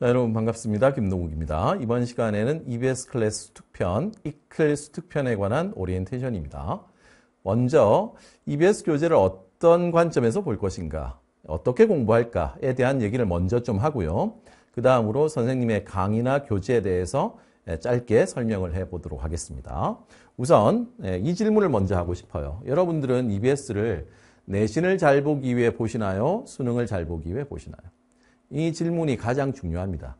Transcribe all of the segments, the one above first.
자, 여러분 반갑습니다. 김동욱입니다. 이번 시간에는 EBS 클래스 특편, 이클래스 e 특편에 관한 오리엔테이션입니다. 먼저 EBS 교재를 어떤 관점에서 볼 것인가, 어떻게 공부할까에 대한 얘기를 먼저 좀 하고요. 그 다음으로 선생님의 강의나 교재에 대해서 짧게 설명을 해보도록 하겠습니다. 우선 이 질문을 먼저 하고 싶어요. 여러분들은 EBS를 내신을 잘 보기 위해 보시나요? 수능을 잘 보기 위해 보시나요? 이 질문이 가장 중요합니다.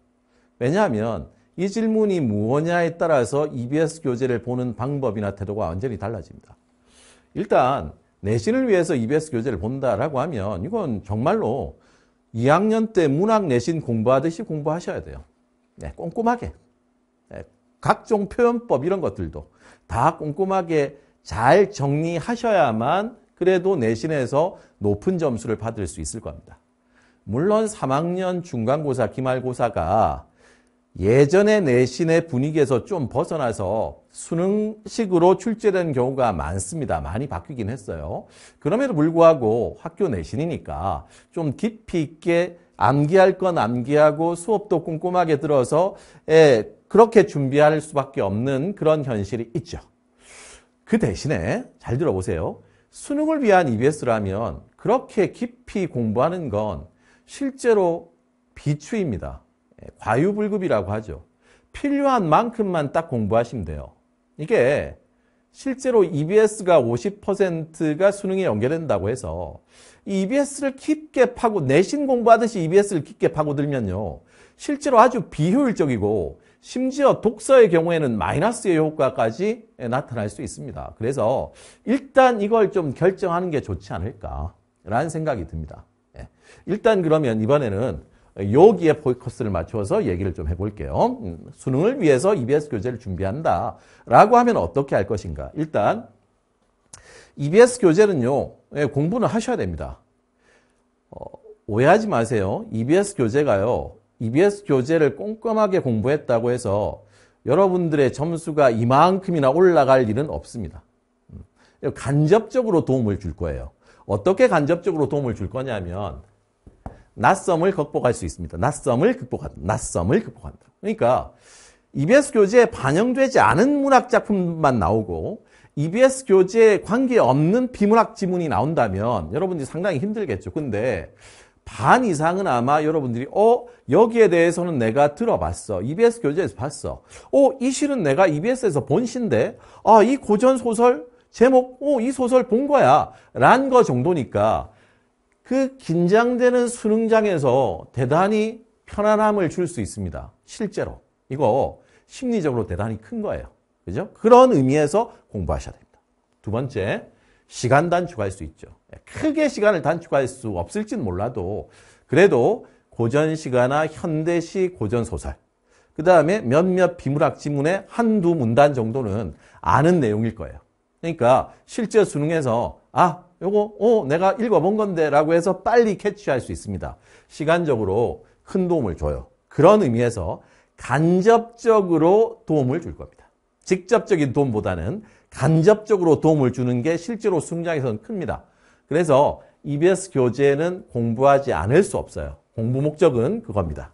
왜냐하면 이 질문이 무엇냐에 따라서 EBS 교재를 보는 방법이나 태도가 완전히 달라집니다. 일단 내신을 위해서 EBS 교재를 본다라고 하면 이건 정말로 2학년 때 문학 내신 공부하듯이 공부하셔야 돼요. 네, 꼼꼼하게. 네, 각종 표현법 이런 것들도 다 꼼꼼하게 잘 정리하셔야만 그래도 내신에서 높은 점수를 받을 수 있을 겁니다. 물론 3학년 중간고사, 기말고사가 예전에 내신의 분위기에서 좀 벗어나서 수능식으로 출제된 경우가 많습니다. 많이 바뀌긴 했어요. 그럼에도 불구하고 학교 내신이니까 좀 깊이 있게 암기할 건 암기하고 수업도 꼼꼼하게 들어서 예, 그렇게 준비할 수밖에 없는 그런 현실이 있죠. 그 대신에 잘 들어보세요. 수능을 위한 EBS라면 그렇게 깊이 공부하는 건 실제로 비추입니다. 예, 과유불급이라고 하죠. 필요한 만큼만 딱 공부하시면 돼요. 이게 실제로 EBS가 50%가 수능에 연결된다고 해서 EBS를 깊게 파고 내신 공부하듯이 EBS를 깊게 파고들면요. 실제로 아주 비효율적이고 심지어 독서의 경우에는 마이너스의 효과까지 나타날 수 있습니다. 그래서 일단 이걸 좀 결정하는 게 좋지 않을까라는 생각이 듭니다. 일단 그러면 이번에는 여기에 포커스를 맞춰서 얘기를 좀 해볼게요. 음, 수능을 위해서 EBS 교재를 준비한다. 라고 하면 어떻게 할 것인가? 일단 EBS 교재는요. 예, 공부는 하셔야 됩니다. 어, 오해하지 마세요. EBS 교재가요. EBS 교재를 꼼꼼하게 공부했다고 해서 여러분들의 점수가 이만큼이나 올라갈 일은 없습니다. 음, 간접적으로 도움을 줄 거예요. 어떻게 간접적으로 도움을 줄 거냐면 낯섦을 극복할 수 있습니다. 낯섦을 극복한다. 낯섦을 극복한다. 그러니까 EBS 교재에 반영되지 않은 문학 작품만 나오고 EBS 교재에 관계없는 비문학 지문이 나온다면 여러분들이 상당히 힘들겠죠. 근데 반 이상은 아마 여러분들이 어 여기에 대해서는 내가 들어봤어. EBS 교재에서 봤어. 어이 시는 내가 EBS에서 본 시인데 아이 고전 소설 제목 어 이 소설 본 거야. 란거 정도니까 그 긴장되는 수능장에서 대단히 편안함을 줄 수 있습니다. 실제로. 이거 심리적으로 대단히 큰 거예요. 그죠? 그런 의미에서 공부하셔야 됩니다. 두 번째, 시간 단축할 수 있죠. 크게 시간을 단축할 수 없을진 몰라도 그래도 고전시가나 현대시 고전소설 그 다음에 몇몇 비물학 지문의 한두 문단 정도는 아는 내용일 거예요. 그러니까 실제 수능에서 아 요거 어 내가 읽어본 건데 라고 해서 빨리 캐치할 수 있습니다. 시간적으로 큰 도움을 줘요. 그런 의미에서 간접적으로 도움을 줄 겁니다. 직접적인 도움보다는 간접적으로 도움을 주는 게 실제로 수능장에서는 큽니다. 그래서 EBS 교재는 공부하지 않을 수 없어요. 공부 목적은 그겁니다.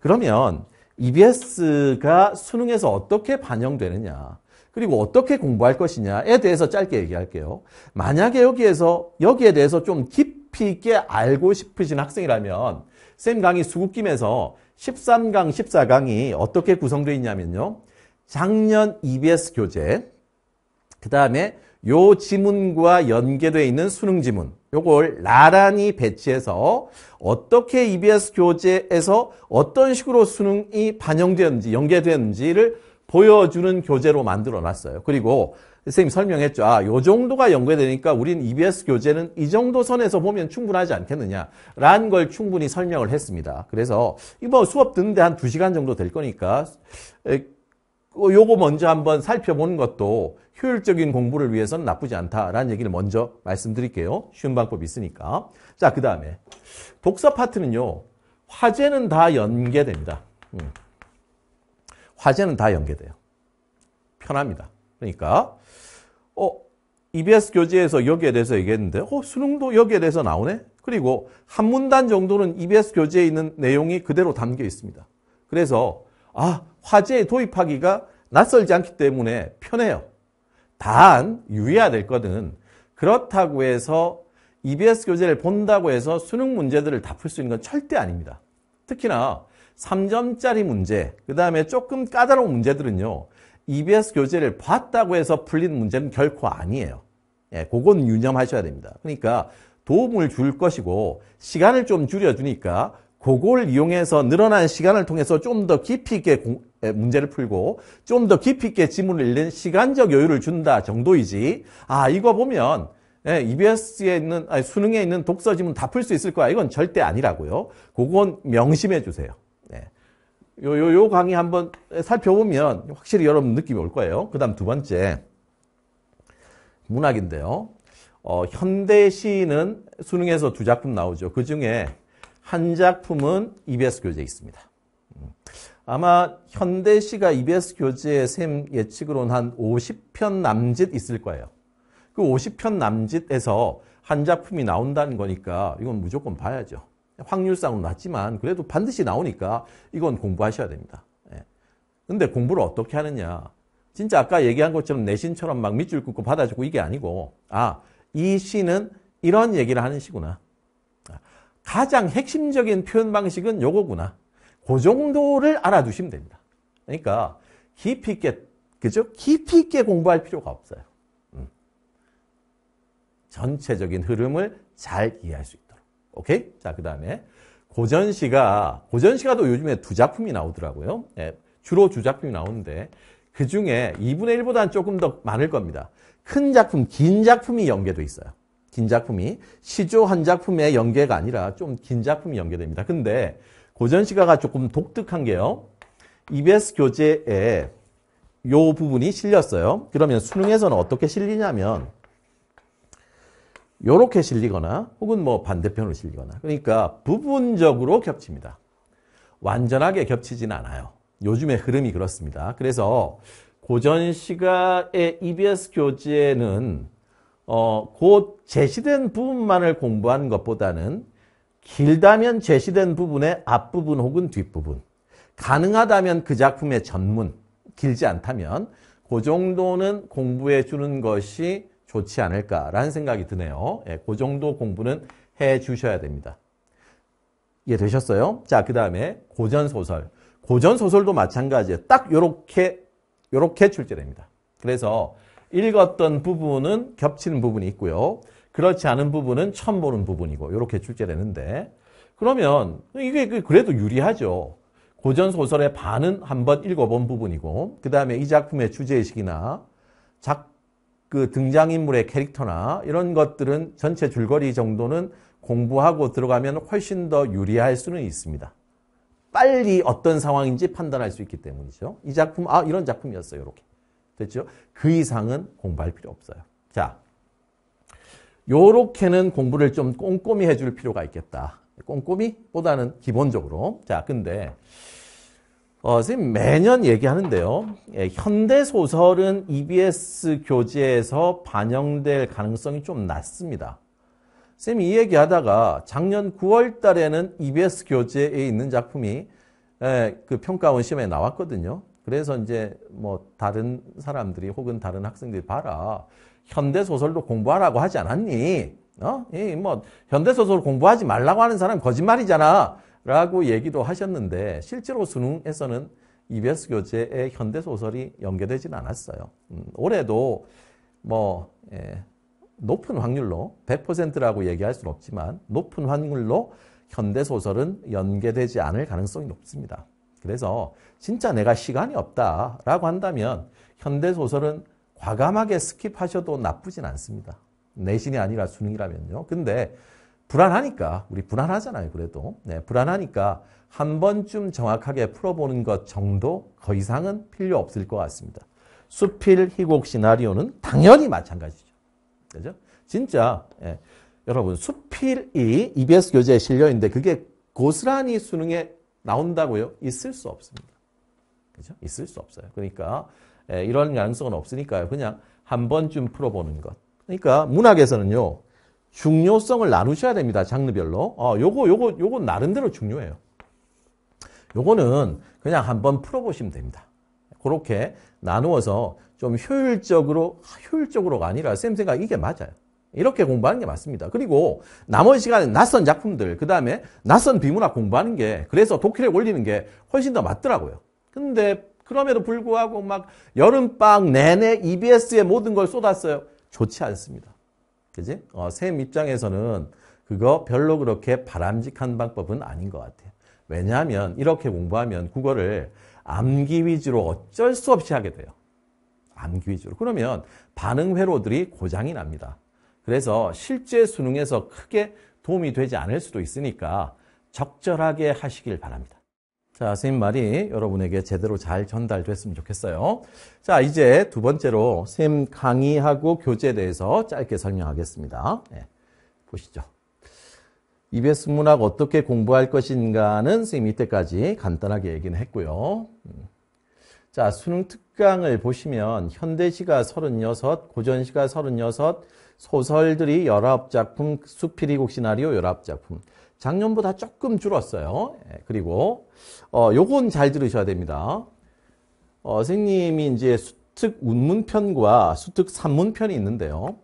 그러면 EBS가 수능에서 어떻게 반영되느냐. 그리고 어떻게 공부할 것이냐에 대해서 짧게 얘기할게요. 만약에 여기에서 여기에 대해서 좀 깊이 있게 알고 싶으신 학생이라면 쌤 강의 수급김에서 13강, 14강이 어떻게 구성되어 있냐면요. 작년 EBS 교재, 그 다음에 요 지문과 연계되어 있는 수능 지문 요걸 나란히 배치해서 어떻게 EBS 교재에서 어떤 식으로 수능이 반영되었는지 연계되었는지를 보여주는 교재로 만들어 놨어요. 그리고 선생님 설명했죠. 아, 요 정도가 연계되니까 우린 EBS 교재는 이 정도 선에서 보면 충분하지 않겠느냐. 라는 걸 충분히 설명을 했습니다. 그래서 이거 수업 듣는데 한 2시간 정도 될 거니까 어, 요거 먼저 한번 살펴보는 것도 효율적인 공부를 위해서는 나쁘지 않다라는 얘기를 먼저 말씀드릴게요. 쉬운 방법이 있으니까. 자, 그 다음에 독서 파트는요. 화제는 다 연계됩니다. 음. 화재는 다 연계돼요. 편합니다. 그러니까 어, EBS 교재에서 여기에 대해서 얘기했는데 어, 수능도 여기에 대해서 나오네? 그리고 한 문단 정도는 EBS 교재에 있는 내용이 그대로 담겨 있습니다. 그래서 아 화재에 도입하기가 낯설지 않기 때문에 편해요. 단 유의해야 될 것은 그렇다고 해서 EBS 교재를 본다고 해서 수능 문제들을 다 풀 수 있는 건 절대 아닙니다. 특히나 3점짜리 문제, 그 다음에 조금 까다로운 문제들은요. EBS 교재를 봤다고 해서 풀린 문제는 결코 아니에요. 예, 그건 유념하셔야 됩니다. 그러니까 도움을 줄 것이고 시간을 좀 줄여주니까 그걸 이용해서 늘어난 시간을 통해서 좀 더 깊이 있게 공, 에, 예, 문제를 풀고 좀 더 깊이 있게 지문을 읽는 시간적 여유를 준다 정도이지 아 이거 보면 예, EBS에 있는 아니, 수능에 있는 독서 지문 다 풀 수 있을 거야 이건 절대 아니라고요. 그건 명심해 주세요. 요, 요, 요 강의 한번 살펴보면 확실히 여러분 느낌이 올 거예요. 그 다음 두 번째. 문학인데요. 어, 현대 시는 수능에서 두 작품 나오죠. 그 중에 한 작품은 EBS 교재에 있습니다. 음. 아마 현대 시가 EBS 교재에 샘 예측으로는 한 50편 남짓 있을 거예요. 그 50편 남짓에서 한 작품이 나온다는 거니까 이건 무조건 봐야죠. 확률상으로 낮지만 그래도 반드시 나오니까 이건 공부하셔야 됩니다. 예. 근데 공부를 어떻게 하느냐. 진짜 아까 얘기한 것처럼 내신처럼 막 밑줄 긋고 받아주고 이게 아니고 아, 이 시는 이런 얘기를 하는 시구나. 아, 가장 핵심적인 표현 방식은 요거구나. 그 정도를 알아두시면 됩니다. 그러니까 깊이 있게 그죠? 깊이 있게 공부할 필요가 없어요. 음. 전체적인 흐름을 잘 이해할 수 있다. 오케이? 자, 그 다음에 고전시가, 고전시가도 요즘에 두 작품이 나오더라고요. 예, 주로 두 작품이 나오는데 그 중에 2분의 1보다는 조금 더 많을 겁니다. 큰 작품, 긴 작품이 연계돼 있어요. 긴 작품이 시조 한 작품의 연계가 아니라 좀 긴 작품이 연계됩니다. 근데 고전시가가 조금 독특한 게요. EBS 교재에 요 부분이 실렸어요. 그러면 수능에서는 어떻게 실리냐면 요렇게 실리거나 혹은 뭐 반대편으로 실리거나 그러니까 부분적으로 겹칩니다. 완전하게 겹치진 않아요. 요즘의 흐름이 그렇습니다. 그래서 고전 시가의 EBS 교재는 어, 곧 제시된 부분만을 공부한 것보다는 길다면 제시된 부분의 앞부분 혹은 뒷부분 가능하다면 그 작품의 전문 길지 않다면 그 정도는 공부해 주는 것이 좋지 않을까라는 생각이 드네요. 예, 그 정도 공부는 해 주셔야 됩니다. 이해되셨어요? 자, 그 다음에 고전소설. 고전소설도 마찬가지예요. 딱 요렇게, 요렇게 출제됩니다. 그래서 읽었던 부분은 겹치는 부분이 있고요. 그렇지 않은 부분은 처음 보는 부분이고 이렇게 출제되는데 그러면 이게 그 그래도 유리하죠. 고전소설의 반은 한번 읽어본 부분이고 그 다음에 이 작품의 주제의식이나 작, 그 등장인물의 캐릭터나 이런 것들은 전체 줄거리 정도는 공부하고 들어가면 훨씬 더 유리할 수는 있습니다. 빨리 어떤 상황인지 판단할 수 있기 때문이죠. 이 작품, 아, 이런 작품이었어요. 이렇게. 됐죠? 그 이상은 공부할 필요 없어요. 자. 요렇게는 공부를 좀 꼼꼼히 해 줄 필요가 있겠다. 꼼꼼히? 보다는 기본적으로. 자, 근데 어, 선생님 매년 얘기하는데요. 예, 현대 소설은 EBS 교재에서 반영될 가능성이 좀 낮습니다. 선생님이 이 얘기하다가 작년 9월 달에는 EBS 교재에 있는 작품이 예, 그 평가원 시험에 나왔거든요. 그래서 이제 뭐 다른 사람들이 혹은 다른 학생들이 봐라. 현대 소설도 공부하라고 하지 않았니? 어? 예, 뭐 현대 소설 공부하지 말라고 하는 사람 거짓말이잖아. 라고 얘기도 하셨는데 실제로 수능에서는 EBS 교재에 현대 소설이 연계되지는 않았어요. 음, 올해도 뭐 예, 높은 확률로 100%라고 얘기할 수는 없지만 높은 확률로 현대 소설은 연계되지 않을 가능성이 높습니다. 그래서 진짜 내가 시간이 없다라고 한다면 현대 소설은 과감하게 스킵하셔도 나쁘진 않습니다. 내신이 아니라 수능이라면요. 근데 불안하니까 우리 불안하잖아요. 그래도 네, 불안하니까 한 번쯤 정확하게 풀어보는 것 정도 더 이상은 필요 없을 것 같습니다. 수필 희곡 시나리오는 당연히 마찬가지죠. 그죠? 진짜 예, 여러분 수필이 EBS 교재에 실려 있는데 그게 고스란히 수능에 나온다고요? 있을 수 없습니다. 그죠? 있을 수 없어요. 그러니까 예, 이런 가능성은 없으니까요. 그냥 한 번쯤 풀어보는 것. 그러니까 문학에서는요. 중요성을 나누셔야 됩니다. 장르별로. 어, 요거, 요거, 요거 나름대로 중요해요. 요거는 그냥 한번 풀어보시면 됩니다. 그렇게 나누어서 좀 효율적으로, 효율적으로가 아니라 쌤 생각 이게 맞아요. 이렇게 공부하는 게 맞습니다. 그리고 나머지 시간에 낯선 작품들, 그 다음에 낯선 비문학 공부하는 게, 그래서 독해력 올리는 게 훨씬 더 맞더라고요. 근데 그럼에도 불구하고 막 여름방 내내 EBS에 모든 걸 쏟았어요. 좋지 않습니다. 그지? 어, 샘 입장에서는 그거 별로 그렇게 바람직한 방법은 아닌 것 같아요. 왜냐하면 이렇게 공부하면 국어를 암기 위주로 어쩔 수 없이 하게 돼요. 암기 위주로. 그러면 반응 회로들이 고장이 납니다. 그래서 실제 수능에서 크게 도움이 되지 않을 수도 있으니까 적절하게 하시길 바랍니다. 자, 선생님 말이 여러분에게 제대로 잘 전달됐으면 좋겠어요. 자, 이제 두 번째로 선생님 강의하고 교재에 대해서 짧게 설명하겠습니다. 네, 보시죠. e 에스 문학 어떻게 공부할 것인가는 선생님 이때까지 간단하게 얘기는 했고요. 음. 자, 수능 특강을 보시면 현대시가 36, 고전시가 36, 소설들이 열합작품, 수필이곡 시나리오 열합작품. 작년보다 조금 줄었어요. 예, 그리고 어, 요건 잘 들으셔야 됩니다. 어, 선생님이 이제 수특 운문편과 수특 산문편이 있는데요.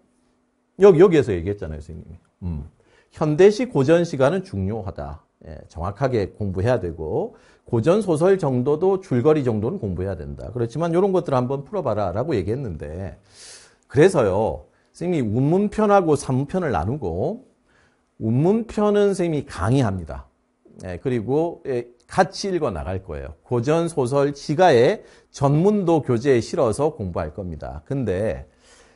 여기, 여기에서 얘기했잖아요, 선생님이. 음. 현대시 고전 시간은 중요하다. 예, 정확하게 공부해야 되고 고전 소설 정도도 줄거리 정도는 공부해야 된다. 그렇지만 요런 것들 을 한번 풀어봐라 라고 얘기했는데 그래서요. 선생님이 운문편하고 산문편을 나누고 운문편은 선생님이 강의합니다. 예, 그리고 예, 같이 읽어 나갈 거예요. 고전, 소설, 지가의 전문도 교재에 실어서 공부할 겁니다. 근데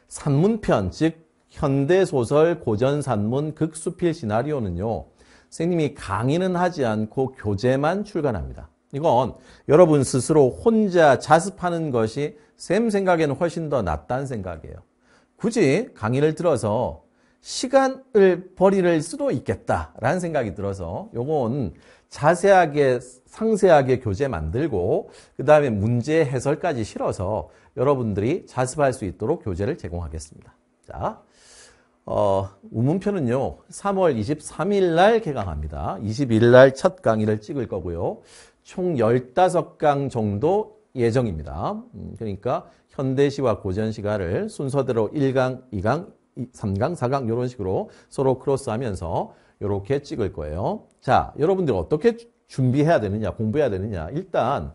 산문편, 즉 현대 소설, 고전, 산문, 극수필 시나리오는요. 선생님이 강의는 하지 않고 교재만 출간합니다. 이건 여러분 스스로 혼자 자습하는 것이 쌤 생각에는 훨씬 더 낫다는 생각이에요. 굳이 강의를 들어서 시간을 버릴 수도 있겠다라는 생각이 들어서 요건 자세하게 상세하게 교재 만들고 그 다음에 문제 해설까지 실어서 여러분들이 자습할 수 있도록 교재를 제공하겠습니다. 자, 어, 우문편은요 3월 23일 날 개강합니다. 22일 날 첫 강의를 찍을 거고요. 총 15강 정도 예정입니다. 음, 그러니까 현대시와 고전시가를 순서대로 1강, 2강, 3강, 4강 이런 식으로 서로 크로스하면서 이렇게 찍을 거예요. 자, 여러분들이 어떻게 준비해야 되느냐, 공부해야 되느냐. 일단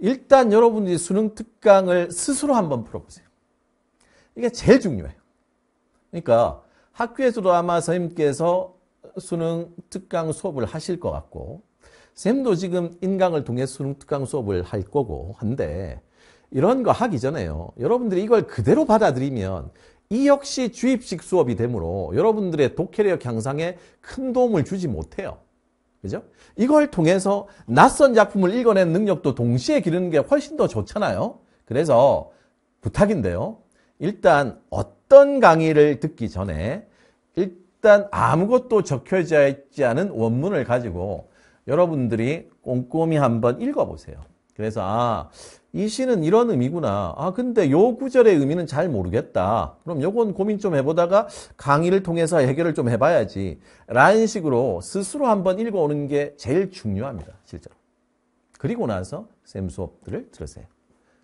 일단 여러분들이 수능 특강을 스스로 한번 풀어보세요. 이게 제일 중요해요. 그러니까 학교에서도 아마 선생님께서 수능 특강 수업을 하실 것 같고 쌤도 지금 인강을 통해 수능 특강 수업을 할 거고 한데 이런 거 하기 전에요. 여러분들이 이걸 그대로 받아들이면 이 역시 주입식 수업이 되므로 여러분들의 독해력 향상에 큰 도움을 주지 못해요. 그죠? 이걸 통해서 낯선 작품을 읽어낸 능력도 동시에 기르는 게 훨씬 더 좋잖아요. 그래서 부탁인데요. 일단 어떤 강의를 듣기 전에 일단 아무것도 적혀져 있지 않은 원문을 가지고 여러분들이 꼼꼼히 한번 읽어보세요. 그래서 아이 시는 이런 의미구나. 아 근데 요 구절의 의미는 잘 모르겠다. 그럼 요건 고민 좀 해보다가 강의를 통해서 해결을 좀 해봐야지. 라는 식으로 스스로 한번 읽어오는 게 제일 중요합니다. 실제로. 그리고 나서 쌤 수업들을 들으세요.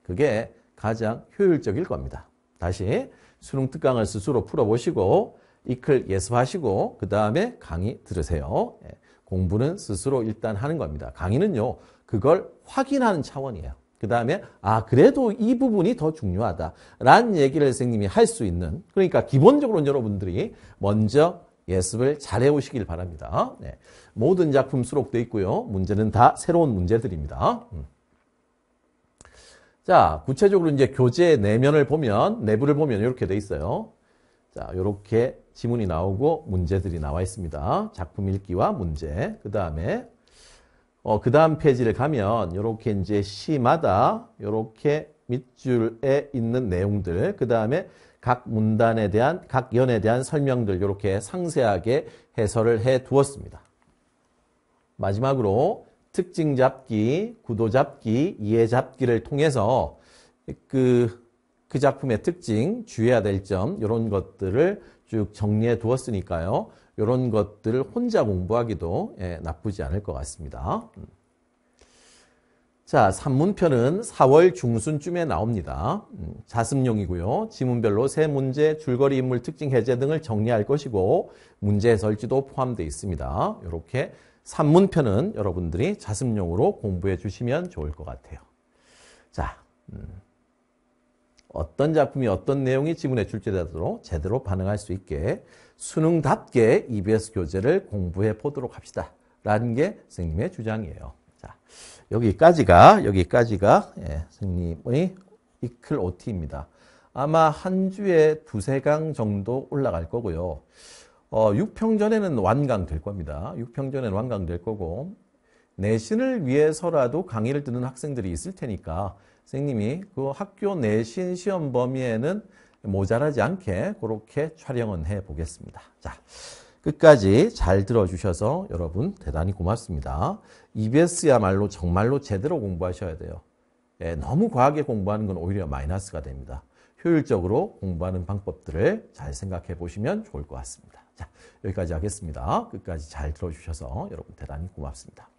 그게 가장 효율적일 겁니다. 다시 수능 특강을 스스로 풀어보시고 이클 예습하시고 그 다음에 강의 들으세요. 예, 공부는 스스로 일단 하는 겁니다. 강의는요. 그걸 확인하는 차원이에요. 그 다음에 아 그래도 이 부분이 더 중요하다라는 얘기를 선생님이 할 수 있는 그러니까 기본적으로 여러분들이 먼저 예습을 잘해 오시길 바랍니다. 네. 모든 작품 수록돼 있고요. 문제는 다 새로운 문제들입니다. 음. 자 구체적으로 이제 교재 내면을 보면 내부를 보면 이렇게 돼 있어요. 자 이렇게 지문이 나오고 문제들이 나와 있습니다. 작품 읽기와 문제 그 다음에 어, 그 다음 페이지를 가면 이렇게 이제 시마다 이렇게 밑줄에 있는 내용들 그 다음에 각 문단에 대한 각 연에 대한 설명들 이렇게 상세하게 해설을 해 두었습니다. 마지막으로 특징 잡기, 구도 잡기, 이해 잡기를 통해서 그, 그 작품의 특징, 주의해야 될 점, 이런 것들을 쭉 정리해 두었으니까요. 이런 것들을 혼자 공부하기도 예, 나쁘지 않을 것 같습니다. 음. 자, 산문편은 4월 중순쯤에 나옵니다. 음, 자습용이고요. 지문별로 세 문제, 줄거리 인물 특징 해제 등을 정리할 것이고 문제 설지도 포함되어 있습니다. 이렇게 산문편은 여러분들이 자습용으로 공부해 주시면 좋을 것 같아요. 자, 음, 어떤 작품이 어떤 내용이 지문에 출제되도록 제대로 반응할 수 있게 수능답게 EBS 교재를 공부해 보도록 합시다. 라는 게 선생님의 주장이에요. 자, 여기까지가, 여기까지가, 예, 선생님의 이클 OT입니다. 아마 한 주에 두세 강 정도 올라갈 거고요. 어, 6평 전에는 완강 될 겁니다. 6평 전에는 완강 될 거고, 내신을 위해서라도 강의를 듣는 학생들이 있을 테니까, 선생님이 그 학교 내신 시험 범위에는 모자라지 않게 그렇게 촬영은 해 보겠습니다. 자, 끝까지 잘 들어주셔서 여러분 대단히 고맙습니다. EBS야말로 정말로 제대로 공부하셔야 돼요. 예, 너무 과하게 공부하는 건 오히려 마이너스가 됩니다. 효율적으로 공부하는 방법들을 잘 생각해 보시면 좋을 것 같습니다. 자, 여기까지 하겠습니다. 끝까지 잘 들어주셔서 여러분 대단히 고맙습니다.